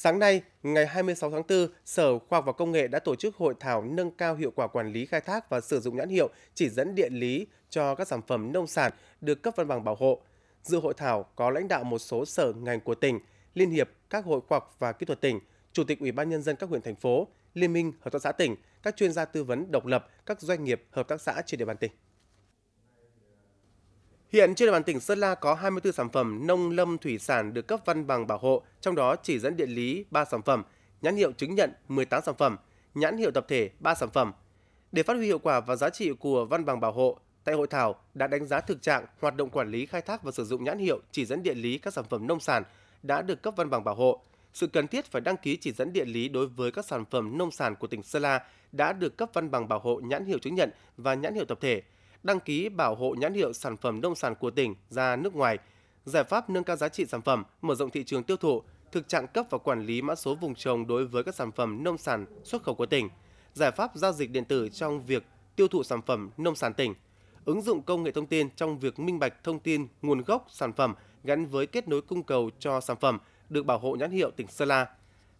Sáng nay, ngày 26 tháng 4, Sở Khoa học và Công nghệ đã tổ chức hội thảo nâng cao hiệu quả quản lý khai thác và sử dụng nhãn hiệu chỉ dẫn địa lý cho các sản phẩm nông sản được cấp văn bằng bảo hộ. Dự hội thảo có lãnh đạo một số sở ngành của tỉnh, Liên hiệp các hội khoa học và kỹ thuật tỉnh, Chủ tịch Ủy ban nhân dân các huyện thành phố, Liên minh hợp tác xã tỉnh, các chuyên gia tư vấn độc lập, các doanh nghiệp hợp tác xã trên địa bàn tỉnh. Hiện trên địa bàn tỉnh Sơn La có 24 sản phẩm nông lâm thủy sản được cấp văn bằng bảo hộ, trong đó chỉ dẫn địa lý 3 sản phẩm, nhãn hiệu chứng nhận 18 sản phẩm, nhãn hiệu tập thể 3 sản phẩm. Để phát huy hiệu quả và giá trị của văn bằng bảo hộ, tại hội thảo đã đánh giá thực trạng hoạt động quản lý khai thác và sử dụng nhãn hiệu chỉ dẫn địa lý các sản phẩm nông sản đã được cấp văn bằng bảo hộ, sự cần thiết phải đăng ký chỉ dẫn địa lý đối với các sản phẩm nông sản của tỉnh Sơn La đã được cấp văn bằng bảo hộ nhãn hiệu chứng nhận và nhãn hiệu tập thể – đăng ký bảo hộ nhãn hiệu sản phẩm nông sản của tỉnh ra nước ngoài, giải pháp nâng cao giá trị sản phẩm, mở rộng thị trường tiêu thụ, thực trạng cấp và quản lý mã số vùng trồng đối với các sản phẩm nông sản xuất khẩu của tỉnh, giải pháp giao dịch điện tử trong việc tiêu thụ sản phẩm nông sản tỉnh, ứng dụng công nghệ thông tin trong việc minh bạch thông tin nguồn gốc sản phẩm gắn với kết nối cung cầu cho sản phẩm được bảo hộ nhãn hiệu tỉnh Sơn La.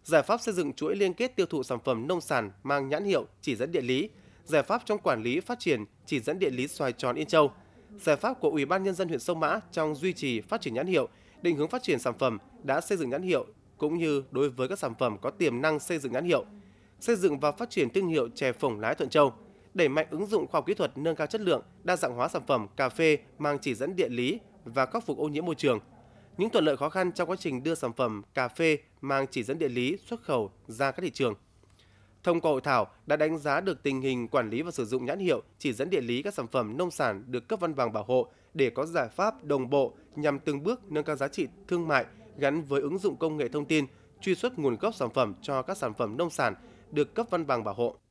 Giải pháp xây dựng chuỗi liên kết tiêu thụ sản phẩm nông sản mang nhãn hiệu chỉ dẫn địa lý, giải pháp trong quản lý phát triển chỉ dẫn địa lý xoài tròn Yên Châu, giải pháp của Ủy ban nhân dân huyện Sông Mã trong duy trì phát triển nhãn hiệu, định hướng phát triển sản phẩm đã xây dựng nhãn hiệu cũng như đối với các sản phẩm có tiềm năng xây dựng nhãn hiệu, xây dựng và phát triển thương hiệu chè phổng lái Thuận Châu, đẩy mạnh ứng dụng khoa học kỹ thuật nâng cao chất lượng, đa dạng hóa sản phẩm cà phê mang chỉ dẫn địa lý và khắc phục ô nhiễm môi trường. Những thuận lợi khó khăn trong quá trình đưa sản phẩm cà phê mang chỉ dẫn địa lý xuất khẩu ra các thị trường. Thông qua hội thảo đã đánh giá được tình hình quản lý và sử dụng nhãn hiệu, chỉ dẫn địa lý các sản phẩm nông sản được cấp văn bằng bảo hộ để có giải pháp đồng bộ nhằm từng bước nâng cao giá trị thương mại gắn với ứng dụng công nghệ thông tin, truy xuất nguồn gốc sản phẩm cho các sản phẩm nông sản được cấp văn bằng bảo hộ.